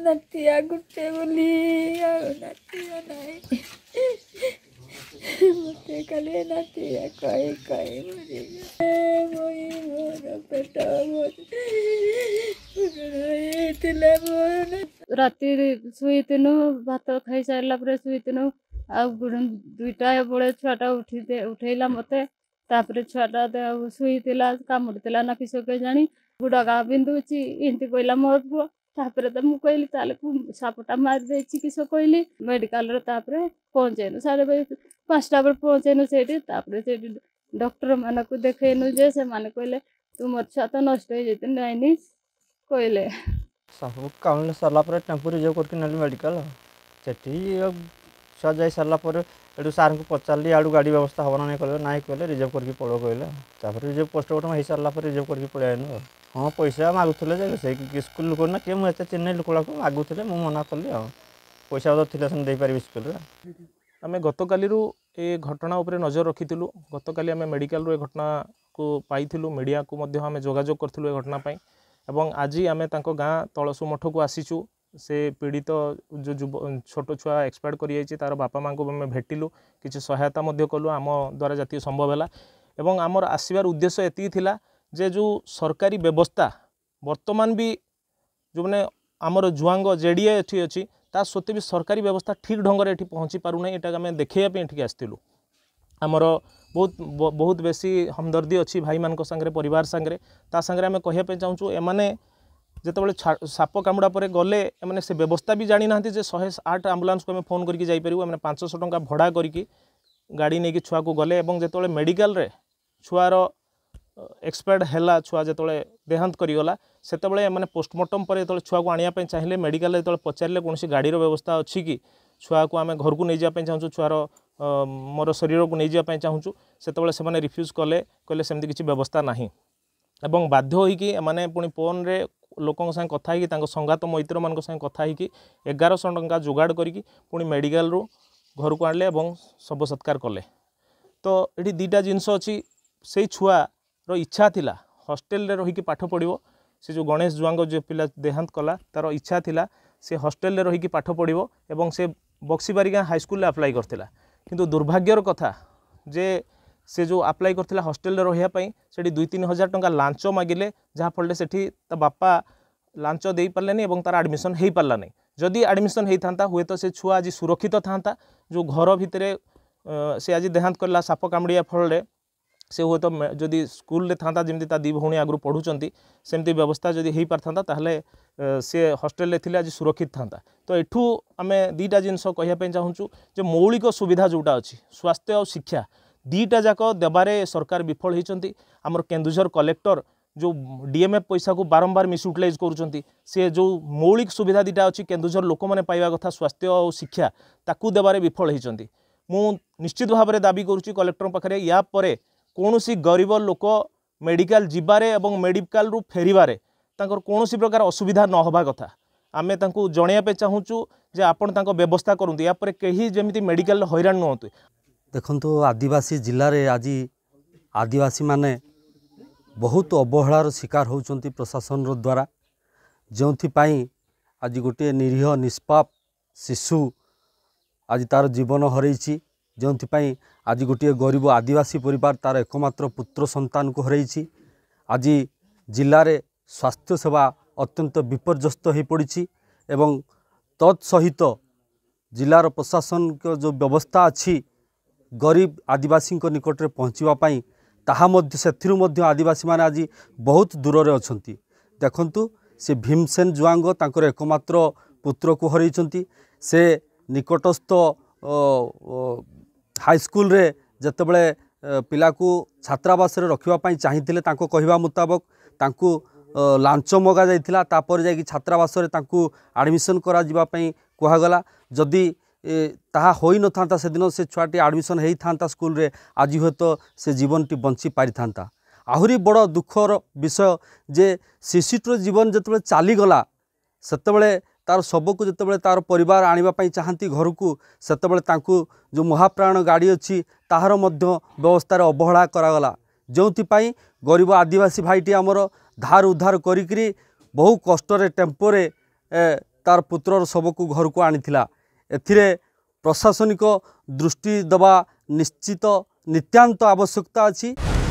नतिया गुटे बोली नतिया नहीं मते कले नतिया कई कई मरी मोई मोर पेट ହେଇଥିଲେ ରାତିରେ ଶୋଇଥିନୁ ଭାତ ଖାଇସାରିଲା ପରେ ଶୋଇଥିନୁ ଆଉ ଦୁଇଟା ବେଳେ ଛୁଆଟା ଉଠେଇଲା ମତେ ତାପରେ ଛୁଆଟା ଶୋଇଥିଲା କାମୁଡ଼ିଥିଲା ନା କିସ କେଜାଣି ಹುಡುಗ ಬಿಂದುಚಿ ಇಂತಿ ಕೊಯ್ಲ ಮೋದ್ಗು ତାପରେ ତ ମୁଁ କହିଲି ତାହେଲେ ସାପଟା ମାରି ଦେଇଛି କିସ କହିଲି ମେଡିକାଲରେ ତାପରେ ପହଞ୍ଚେଇନୁ ସାଢ଼େ ପାଞ୍ଚଟା ବେଳେ ପହଞ୍ଚେଇନୁ ସେଇଠି ତାପରେ ସେଇଠି ଡକ୍ଟରମାନଙ୍କୁ ଦେଖେଇନୁ ଯେ ସେମାନେ କହିଲେ ତୁମର ଛୁଆ ତ ନଷ୍ଟ ହେଇଯାଇଛି ନାଇନି କହିଲେ ସାପକୁ କାମୁଡ଼ି ସାରିଲା ପରେ ଟେମ୍ପୁ ରିଜର୍ଭ କରିକି ନେଲି ମେଡିକାଲ ସେଠି ଛୁଆ ଯାଇ ସାରିଲା ପରେ ଏଠୁ ସାର୍ଙ୍କୁ ପଚାରିଲି ଆଡ଼ୁ ଗାଡ଼ି ବ୍ୟବସ୍ଥା ହେବ ନା ନାହିଁ କହିଲେ ନାହିଁ କହିଲେ ରିଜର୍ଭ କରିକି ପଳେଇ କହିଲେ ତାପରେ ରିଜର୍ଭ ପୋଷ୍ଟ ଗୋଟେ ହେଇସାରିଲା ପରେ ରିଜର୍ଭ କରିକି ପଳେଇ ଆଇନୁ ଆଉ ହଁ ପଇସା ମାଗୁଥିଲେ ଯେ ସେଇ ସ୍କୁଲ ଲୋକ ନା କିଏ ମୁଁ ଏତେ ଚେନ୍ନାଇ ଲୋକଗୁଡ଼ାକୁ ମାଗୁଥିଲେ ମୁଁ ମନା କଲି ଆଉ ପଇସା ପତ୍ର ଥିଲେ ସେମିତି ଦେଇପାରିବି ସ୍କୁଲରେ ଆମେ ଗତକାଲିରୁ ଏ ଘଟଣା ଉପରେ ନଜର ରଖିଥିଲୁ ଗତକାଲି ଆମେ ମେଡ଼ିକାଲରୁ ଏ ଘଟଣାକୁ ପାଇଥିଲୁ ମିଡ଼ିଆକୁ ମଧ୍ୟ ଆମେ ଯୋଗାଯୋଗ କରିଥିଲୁ ଏ ଘଟଣା ପାଇଁ ଏବଂ ଆଜି ଆମେ ତାଙ୍କ ଗାଁ ତଳସୁ ମଠକୁ ଆସିଛୁ ସେ ପୀଡ଼ିତ ଯେଉଁ ଯୁବ ଛୋଟ ଛୁଆ ଏକ୍ସପାୟାର୍ଡ଼ କରିଯାଇଛି ତା'ର ବାପା ମାଆଙ୍କୁ ଆମେ ଭେଟିଲୁ କିଛି ସହାୟତା ମଧ୍ୟ କଲୁ ଆମ ଦ୍ୱାରା ଯେତିକି ସମ୍ଭବ ହେଲା ଏବଂ ଆମର ଆସିବାର ଉଦ୍ଦେଶ୍ୟ ଏତିକି ଥିଲା ଯେ ଯେଉଁ ସରକାରୀ ବ୍ୟବସ୍ଥା ବର୍ତ୍ତମାନ ବି ଯେଉଁମାନେ ଆମର ଜୁଆଙ୍ଗ ଜେଡ଼ିଏ ଏଠି ଅଛି ତା ସତ୍ତ୍ୱେ ବି ସରକାରୀ ବ୍ୟବସ୍ଥା ଠିକ୍ ଢଙ୍ଗରେ ଏଠି ପହଞ୍ଚି ପାରୁନାହିଁ ଏଇଟାକୁ ଆମେ ଦେଖାଇବା ପାଇଁ ଏଠିକି ଆସିଥିଲୁ ଆମର ବହୁତ ବହୁତ ବେଶୀ ହମଦର୍ଦି ଅଛି ଭାଇମାନଙ୍କ ସାଙ୍ଗରେ ପରିବାର ସାଙ୍ଗରେ ତା ସାଙ୍ଗରେ ଆମେ କହିବା ପାଇଁ ଚାହୁଁଛୁ ଏମାନେ ଯେତେବେଳେ ସାପ କାମୁଡ଼ା ପରେ ଗଲେ ଏମାନେ ସେ ବ୍ୟବସ୍ଥା ବି ଜାଣିନାହାନ୍ତି ଯେ ଶହେ ଆଠ ଆମ୍ବୁଲାନ୍ସକୁ ଆମେ ଫୋନ୍ କରିକି ଯାଇପାରିବୁ ଏମାନେ ପାଞ୍ଚଶହ ଟଙ୍କା ଭଡ଼ା କରିକି ଗାଡ଼ି ନେଇକି ଛୁଆକୁ ଗଲେ ଏବଂ ଯେତେବେଳେ ମେଡ଼ିକାଲରେ ଛୁଆର एक्सपायर्ड है छुआ जो देहांत करगला सेत पोस्टमर्टम पर छुआ को आने पर चाहिए मेडिकल जो पचारे कौन गाड़ी व्यवस्था अच्छी कि छुआ को आम घर को नहीं जाए चाहूँ छुआर मोर शरीर को नहीं जाए चाहूँ से रिफ्यूज कले कहे सेमती किसी व्यवस्था ना एवं बाध्य पुणी फोन में लोकों कथी संघात मैत्र मान सा कथी एगारश टाँग जोगाड़ करी मेडिकल रू घर को आव सत्कार कले तो ये दुटा जिनस अच्छी से छुआ ର ଇଚ୍ଛା ଥିଲା ହଷ୍ଟେଲରେ ରହିକି ପାଠ ପଢ଼ିବ ସେ ଯେଉଁ ଗଣେଶ ଜୁଆଙ୍କ ଯେଉଁ ପିଲା ଦେହାନ୍ତ କଲା ତା'ର ଇଚ୍ଛା ଥିଲା ସେ ହଷ୍ଟେଲରେ ରହିକି ପାଠ ପଢ଼ିବ ଏବଂ ସେ ବକ୍ସିବାରିଗାଁ ହାଇସ୍କୁଲରେ ଆପ୍ଲାଏ କରିଥିଲା କିନ୍ତୁ ଦୁର୍ଭାଗ୍ୟର କଥା ଯେ ସେ ଯେଉଁ ଆପ୍ଲାଏ କରିଥିଲା ହଷ୍ଟେଲରେ ରହିବା ପାଇଁ ସେଠି ଦୁଇ ତିନି ହଜାର ଟଙ୍କା ଲାଞ୍ଚ ମାଗିଲେ ଯାହାଫଳରେ ସେଠି ତା ବାପା ଲାଞ୍ଚ ଦେଇପାରିଲେନି ଏବଂ ତା'ର ଆଡ଼ମିସନ୍ ହୋଇପାରିଲାନି ଯଦି ଆଡ଼ମିସନ୍ ହୋଇଥାନ୍ତା ହୁଏତ ସେ ଛୁଆ ଆଜି ସୁରକ୍ଷିତ ଥାଆନ୍ତା ଯେଉଁ ଘର ଭିତରେ ସେ ଆଜି ଦେହାନ୍ତ କଲା ସାପ କାମୁଡ଼ିବା ଫଳରେ से हूँ तो जदि स्कूल था जमी दी भी आगु पढ़ुं सेमती व्यवस्था जदि हो पारिता तेल सी हस्टेल आज सुरक्षित था तो यू आम दुईटा जिनस कह चाहूँ जो मौलिक सुविधा जोटा अच्छी स्वास्थ्य और शिक्षा दीटा जाक देवारे सरकार विफल होती आमर केन्दूर कलेक्टर जो डीएमएफ पैसा को बारंबार मिसयुटिलइज कर सी जो मौलिक सुविधा दुटा अच्छी केन्दूर लोक मैंने पाइबा कथा स्वास्थ्य और शिक्षा ताकू देवे विफल होती मुश्चित भाव दाबी करुच्ची कलेक्टर पाखे यापर କୌଣସି ଗରିବ ଲୋକ ମେଡ଼ିକାଲ ଯିବାରେ ଏବଂ ମେଡ଼ିକାଲରୁ ଫେରିବାରେ ତାଙ୍କର କୌଣସି ପ୍ରକାର ଅସୁବିଧା ନ ହେବା କଥା ଆମେ ତାଙ୍କୁ ଜଣାଇବା ପାଇଁ ଚାହୁଁଛୁ ଯେ ଆପଣ ତାଙ୍କ ବ୍ୟବସ୍ଥା କରନ୍ତୁ ୟାପରେ କେହି ଯେମିତି ମେଡ଼ିକାଲ ହଇରାଣ ନୁହନ୍ତୁ ଦେଖନ୍ତୁ ଆଦିବାସୀ ଜିଲ୍ଲାରେ ଆଜି ଆଦିବାସୀମାନେ ବହୁତ ଅବହେଳାର ଶିକାର ହେଉଛନ୍ତି ପ୍ରଶାସନର ଦ୍ୱାରା ଯେଉଁଥିପାଇଁ ଆଜି ଗୋଟିଏ ନିରୀହ ନିଷ୍ପାପ ଶିଶୁ ଆଜି ତା'ର ଜୀବନ ହରେଇଛି ଯେଉଁଥିପାଇଁ ଆଜି ଗୋଟିଏ ଗରିବ ଆଦିବାସୀ ପରିବାର ତା'ର ଏକମାତ୍ର ପୁତ୍ର ସନ୍ତାନକୁ ହରାଇଛି ଆଜି ଜିଲ୍ଲାରେ ସ୍ୱାସ୍ଥ୍ୟ ସେବା ଅତ୍ୟନ୍ତ ବିପର୍ଯ୍ୟସ୍ତ ହୋଇପଡ଼ିଛି ଏବଂ ତତ୍ସହିତ ଜିଲ୍ଲାର ପ୍ରଶାସନିକ ଯେଉଁ ବ୍ୟବସ୍ଥା ଅଛି ଗରିବ ଆଦିବାସୀଙ୍କ ନିକଟରେ ପହଞ୍ଚିବା ପାଇଁ ତାହା ମଧ୍ୟ ସେଥିରୁ ମଧ୍ୟ ଆଦିବାସୀମାନେ ଆଜି ବହୁତ ଦୂରରେ ଅଛନ୍ତି ଦେଖନ୍ତୁ ସେ ଭୀମସେନ ଜୁଆଙ୍ଗ ତାଙ୍କର ଏକମାତ୍ର ପୁତ୍ରକୁ ହରାଇଛନ୍ତି ସେ ନିକଟସ୍ଥ ହାଇସ୍କୁଲରେ ଯେତେବେଳେ ପିଲାକୁ ଛାତ୍ରାବାସରେ ରଖିବା ପାଇଁ ଚାହିଁଥିଲେ ତାଙ୍କ କହିବା ମୁତାବକ ତାଙ୍କୁ ଲାଞ୍ଚ ମଗାଯାଇଥିଲା ତାପରେ ଯାଇକି ଛାତ୍ରାବାସରେ ତାଙ୍କୁ ଆଡ଼ମିସନ୍ କରାଯିବା ପାଇଁ କୁହାଗଲା ଯଦି ତାହା ହୋଇନଥାନ୍ତା ସେଦିନ ସେ ଛୁଆଟି ଆଡ଼ମିସନ୍ ହୋଇଥାନ୍ତା ସ୍କୁଲରେ ଆଜି ହୁଏତ ସେ ଜୀବନଟି ବଞ୍ଚି ପାରିଥାନ୍ତା ଆହୁରି ବଡ଼ ଦୁଃଖର ବିଷୟ ଯେ ଶିଶୁଟିର ଜୀବନ ଯେତେବେଳେ ଚାଲିଗଲା ସେତେବେଳେ ତାର ଶବକୁ ଯେତେବେଳେ ତାର ପରିବାର ଆଣିବା ପାଇଁ ଚାହାନ୍ତି ଘରକୁ ସେତେବେଳେ ତାଙ୍କୁ ଯେଉଁ ମହାପ୍ରାଣ ଗାଡ଼ି ଅଛି ତାହାର ମଧ୍ୟ ବ୍ୟବସ୍ଥାରେ ଅବହେଳା କରାଗଲା ଯେଉଁଥିପାଇଁ ଗରିବ ଆଦିବାସୀ ଭାଇଟି ଆମର ଧାର ଉଦ୍ଧାର କରିକିରି ବହୁ କଷ୍ଟରେ ଟେମ୍ପୋରେ ତାର ପୁତ୍ରର ଶବକୁ ଘରକୁ ଆଣିଥିଲା ଏଥିରେ ପ୍ରଶାସନିକ ଦୃଷ୍ଟି ଦେବା ନିଶ୍ଚିତ ନିତ୍ୟାନ୍ତ ଆବଶ୍ୟକତା ଅଛି